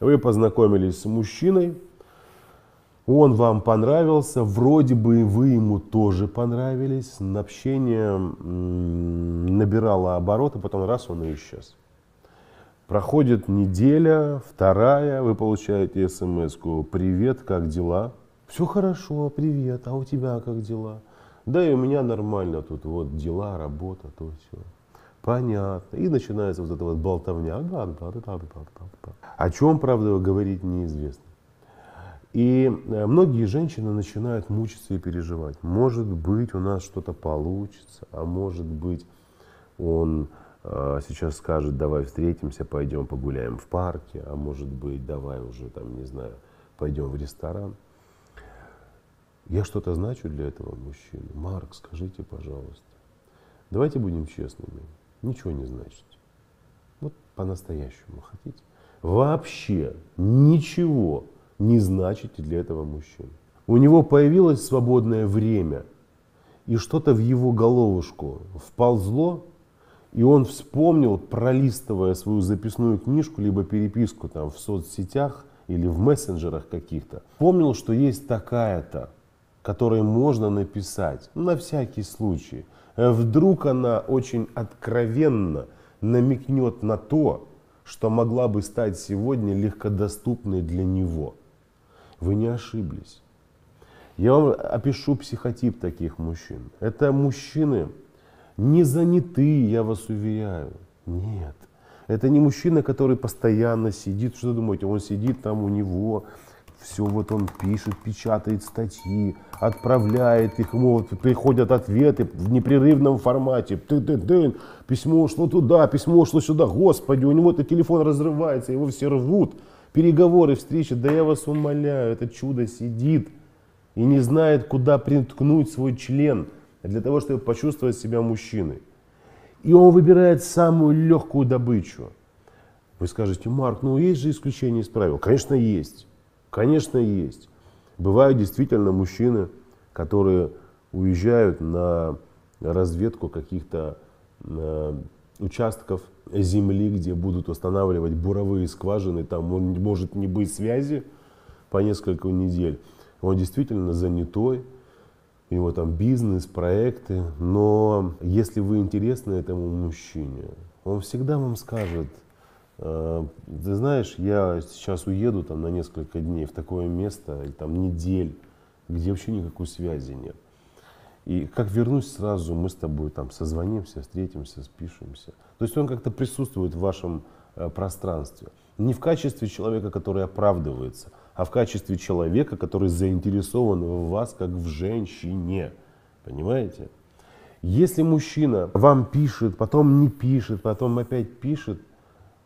Вы познакомились с мужчиной, он вам понравился, вроде бы вы ему тоже понравились, общение набирало обороты, потом раз он и исчез. Проходит неделя, вторая, вы получаете смс «Привет, как дела?» «Все хорошо, привет, а у тебя как дела?» «Да и у меня нормально тут, вот дела, работа, то все» понятно. И начинается вот эта вот болтовня. О чем, правда, говорить неизвестно. И э, многие женщины начинают мучиться и переживать. Может быть, у нас что-то получится, а может быть, он э, сейчас скажет, давай встретимся, пойдем погуляем в парке, а может быть, давай уже там, не знаю, пойдем в ресторан. Я что-то значу для этого мужчины. Марк, скажите, пожалуйста. Давайте будем честными ничего не значите. Вот по-настоящему хотите. Вообще ничего не значите для этого мужчины. У него появилось свободное время, и что-то в его головушку вползло, и он вспомнил, пролистывая свою записную книжку, либо переписку там в соцсетях или в мессенджерах каких-то, помнил, что есть такая-то которые можно написать на всякий случай. Э, вдруг она очень откровенно намекнет на то, что могла бы стать сегодня легкодоступной для него. Вы не ошиблись. Я вам опишу психотип таких мужчин. Это мужчины не занятые, я вас уверяю. Нет. Это не мужчина, который постоянно сидит. Что думаете, он сидит там у него, все вот он пишет, печатает статьи, отправляет их, ему вот приходят ответы в непрерывном формате. Ты, ты, письмо ушло туда, письмо ушло сюда. Господи, у него это телефон разрывается, его все рвут. Переговоры, встречи, да я вас умоляю, это чудо сидит и не знает, куда приткнуть свой член для того, чтобы почувствовать себя мужчиной. И он выбирает самую легкую добычу. Вы скажете, Марк, ну есть же исключение из правил. Конечно, есть. Конечно, есть. Бывают действительно мужчины, которые уезжают на разведку каких-то э, участков земли, где будут устанавливать буровые скважины, там может не быть связи по несколько недель. Он действительно занятой, у него там бизнес, проекты, но если вы интересны этому мужчине, он всегда вам скажет – Э, ты знаешь, я сейчас уеду там на несколько дней в такое место, или там недель, где вообще никакой связи нет. И как вернусь сразу, мы с тобой там созвонимся, встретимся, спишемся. То есть он как-то присутствует в вашем э, пространстве. Не в качестве человека, который оправдывается, а в качестве человека, который заинтересован в вас, как в женщине. Понимаете? Если мужчина вам пишет, потом не пишет, потом опять пишет,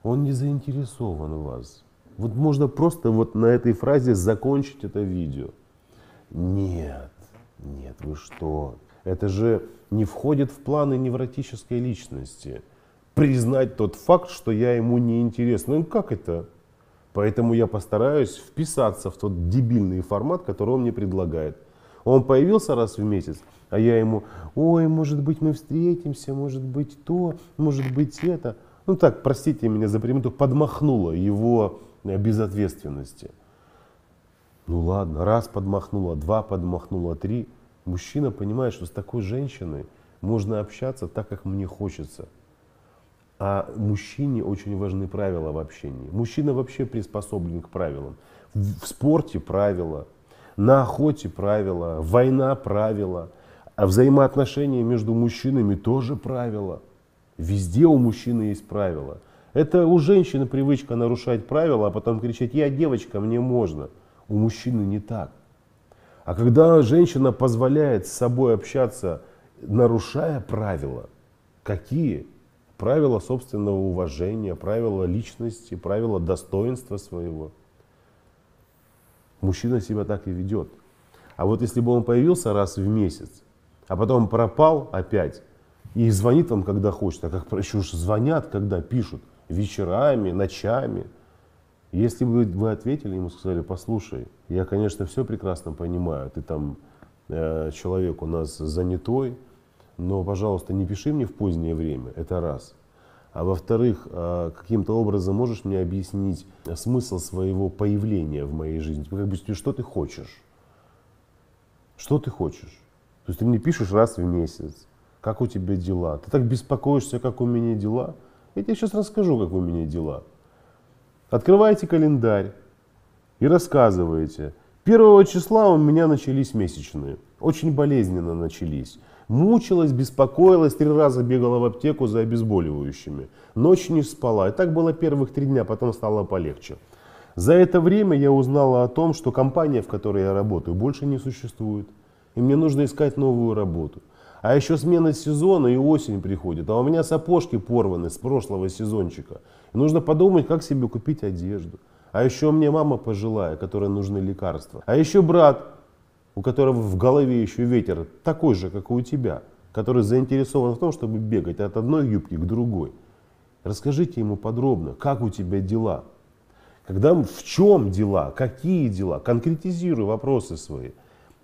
он не заинтересован в вас. Вот можно просто вот на этой фразе закончить это видео. Нет, нет, вы что? Это же не входит в планы невротической личности. Признать тот факт, что я ему не интересен. Ну как это? Поэтому я постараюсь вписаться в тот дебильный формат, который он мне предлагает. Он появился раз в месяц, а я ему, ой, может быть мы встретимся, может быть то, может быть это ну так, простите меня за прямоту, подмахнула его безответственности. Ну ладно, раз подмахнула, два подмахнула, три. Мужчина понимает, что с такой женщиной можно общаться так, как мне хочется. А мужчине очень важны правила в общении. Мужчина вообще приспособлен к правилам. В спорте правила, на охоте правила, война правила, а взаимоотношения между мужчинами тоже правила – Везде у мужчины есть правила. Это у женщины привычка нарушать правила, а потом кричать «я девочка, мне можно». У мужчины не так. А когда женщина позволяет с собой общаться, нарушая правила, какие? Правила собственного уважения, правила личности, правила достоинства своего. Мужчина себя так и ведет. А вот если бы он появился раз в месяц, а потом пропал опять, и звонит вам, когда хочет. А как еще уж звонят, когда пишут. Вечерами, ночами. Если бы вы ответили ему, сказали, послушай, я, конечно, все прекрасно понимаю, ты там э, человек у нас занятой, но, пожалуйста, не пиши мне в позднее время, это раз. А во-вторых, э, каким-то образом можешь мне объяснить смысл своего появления в моей жизни? Типа, как бы, что ты хочешь? Что ты хочешь? То есть ты мне пишешь раз в месяц, как у тебя дела? Ты так беспокоишься, как у меня дела? Я тебе сейчас расскажу, как у меня дела. Открывайте календарь и рассказывайте. Первого числа у меня начались месячные. Очень болезненно начались. Мучилась, беспокоилась, три раза бегала в аптеку за обезболивающими. Ночью не спала. И так было первых три дня, потом стало полегче. За это время я узнала о том, что компания, в которой я работаю, больше не существует. И мне нужно искать новую работу. А еще смена сезона и осень приходит. А у меня сапожки порваны с прошлого сезончика. нужно подумать, как себе купить одежду. А еще мне мама пожилая, которой нужны лекарства. А еще брат, у которого в голове еще ветер такой же, как и у тебя, который заинтересован в том, чтобы бегать от одной юбки к другой. Расскажите ему подробно, как у тебя дела, когда в чем дела, какие дела, конкретизируй вопросы свои.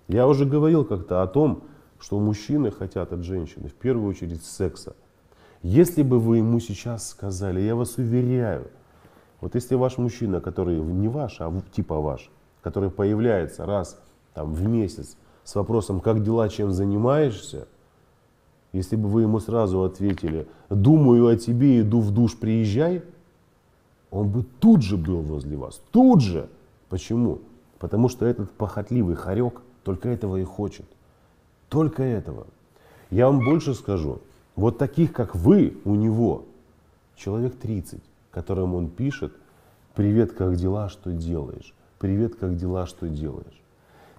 Я уже говорил как-то о том, что мужчины хотят от женщины в первую очередь секса. Если бы вы ему сейчас сказали, я вас уверяю, вот если ваш мужчина, который не ваш, а типа ваш, который появляется раз там, в месяц с вопросом, как дела, чем занимаешься, если бы вы ему сразу ответили, думаю о тебе, иду в душ, приезжай, он бы тут же был возле вас, тут же. Почему? Потому что этот похотливый хорек только этого и хочет. Только этого. Я вам больше скажу. Вот таких, как вы, у него человек 30, которым он пишет «Привет, как дела, что делаешь?» «Привет, как дела, что делаешь?»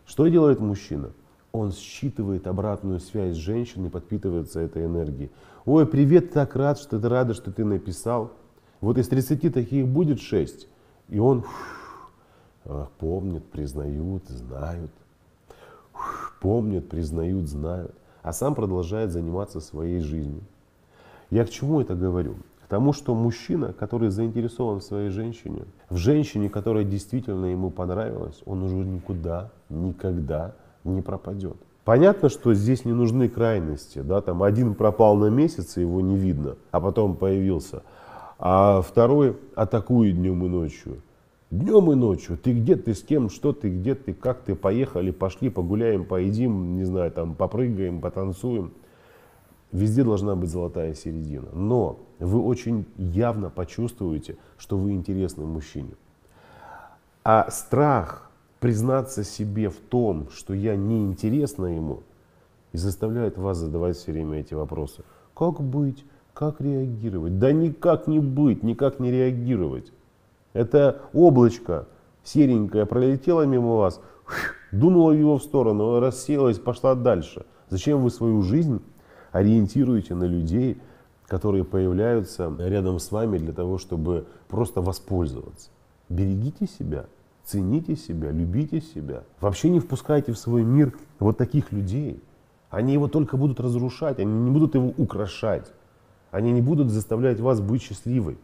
Что делает мужчина? Он считывает обратную связь с женщиной, подпитывается этой энергией. «Ой, привет, так рад, что ты рада, что ты написал». Вот из 30 таких будет 6. И он фу, помнит, признают, знают помнят, признают, знают, а сам продолжает заниматься своей жизнью. Я к чему это говорю? К тому, что мужчина, который заинтересован в своей женщине, в женщине, которая действительно ему понравилась, он уже никуда, никогда не пропадет. Понятно, что здесь не нужны крайности, да, там один пропал на месяц, и его не видно, а потом появился, а второй атакует днем и ночью – Днем и ночью. Ты где, ты с кем, что ты, где ты, как ты, поехали, пошли, погуляем, поедим, не знаю, там, попрыгаем, потанцуем. Везде должна быть золотая середина. Но вы очень явно почувствуете, что вы интересны мужчине. А страх признаться себе в том, что я неинтересна ему, и заставляет вас задавать все время эти вопросы. Как быть? Как реагировать? Да никак не быть, никак не реагировать. Это облачко серенькое пролетело мимо вас, дунуло его в сторону, рассеялось, пошла дальше. Зачем вы свою жизнь ориентируете на людей, которые появляются рядом с вами для того, чтобы просто воспользоваться? Берегите себя, цените себя, любите себя. Вообще не впускайте в свой мир вот таких людей. Они его только будут разрушать, они не будут его украшать. Они не будут заставлять вас быть счастливой.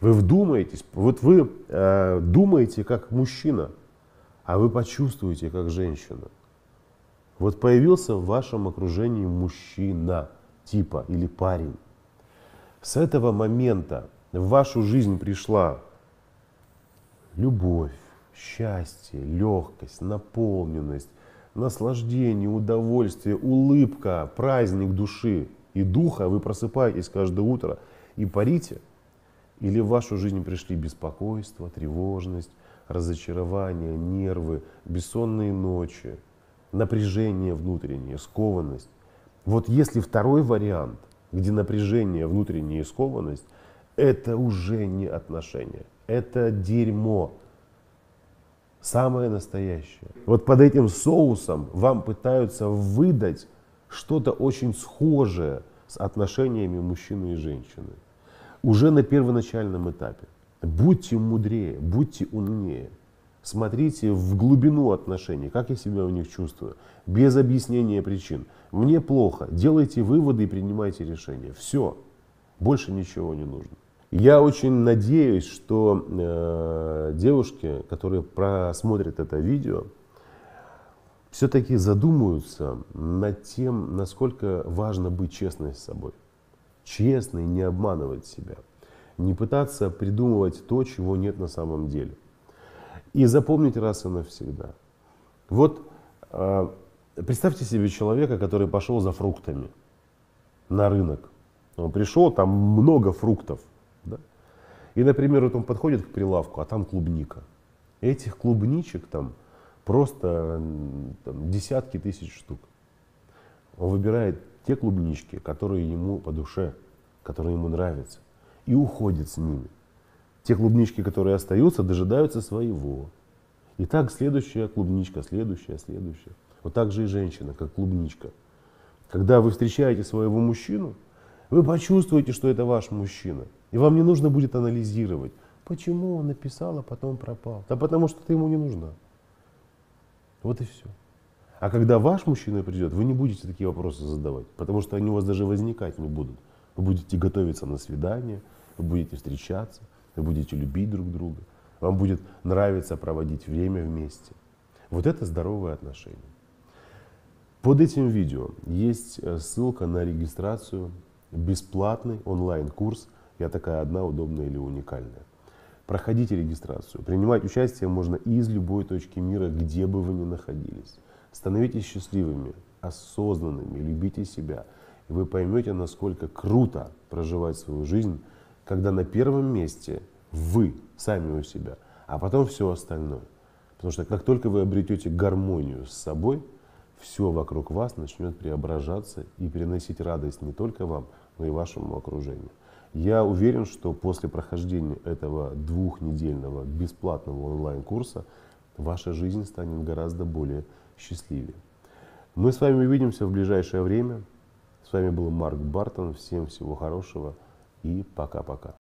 Вы вдумаетесь, вот вы э, думаете как мужчина, а вы почувствуете как женщина. Вот появился в вашем окружении мужчина типа или парень. С этого момента в вашу жизнь пришла любовь, счастье, легкость, наполненность, наслаждение, удовольствие, улыбка, праздник души и духа. Вы просыпаетесь каждое утро и парите – или в вашу жизнь пришли беспокойство, тревожность, разочарование, нервы, бессонные ночи, напряжение внутреннее, скованность. Вот если второй вариант, где напряжение, внутренняя скованность, это уже не отношения, это дерьмо, самое настоящее. Вот под этим соусом вам пытаются выдать что-то очень схожее с отношениями мужчины и женщины уже на первоначальном этапе. Будьте мудрее, будьте умнее. Смотрите в глубину отношений, как я себя у них чувствую, без объяснения причин. Мне плохо, делайте выводы и принимайте решения. Все, больше ничего не нужно. Я очень надеюсь, что э, девушки, которые просмотрят это видео, все-таки задумаются над тем, насколько важно быть честной с собой честно и не обманывать себя. Не пытаться придумывать то, чего нет на самом деле. И запомнить раз и навсегда. Вот э, представьте себе человека, который пошел за фруктами на рынок. Он пришел, там много фруктов. Да? И, например, вот он подходит к прилавку, а там клубника. Этих клубничек там просто там, десятки тысяч штук. Он выбирает те клубнички, которые ему по душе, которые ему нравятся, и уходит с ними. Те клубнички, которые остаются, дожидаются своего. И так следующая клубничка, следующая, следующая. Вот так же и женщина, как клубничка. Когда вы встречаете своего мужчину, вы почувствуете, что это ваш мужчина. И вам не нужно будет анализировать, почему он написал, а потом пропал. Да потому что ты ему не нужна. Вот и все. А когда ваш мужчина придет, вы не будете такие вопросы задавать, потому что они у вас даже возникать не будут. Вы будете готовиться на свидание, вы будете встречаться, вы будете любить друг друга, вам будет нравиться проводить время вместе. Вот это здоровые отношения. Под этим видео есть э, ссылка на регистрацию, бесплатный онлайн-курс «Я такая одна, удобная или уникальная». Проходите регистрацию. Принимать участие можно из любой точки мира, где бы вы ни находились. Становитесь счастливыми, осознанными, любите себя. И вы поймете, насколько круто проживать свою жизнь, когда на первом месте вы сами у себя, а потом все остальное. Потому что как только вы обретете гармонию с собой, все вокруг вас начнет преображаться и переносить радость не только вам, но и вашему окружению. Я уверен, что после прохождения этого двухнедельного бесплатного онлайн-курса ваша жизнь станет гораздо более счастливее. Мы с вами увидимся в ближайшее время. С вами был Марк Бартон. Всем всего хорошего и пока-пока.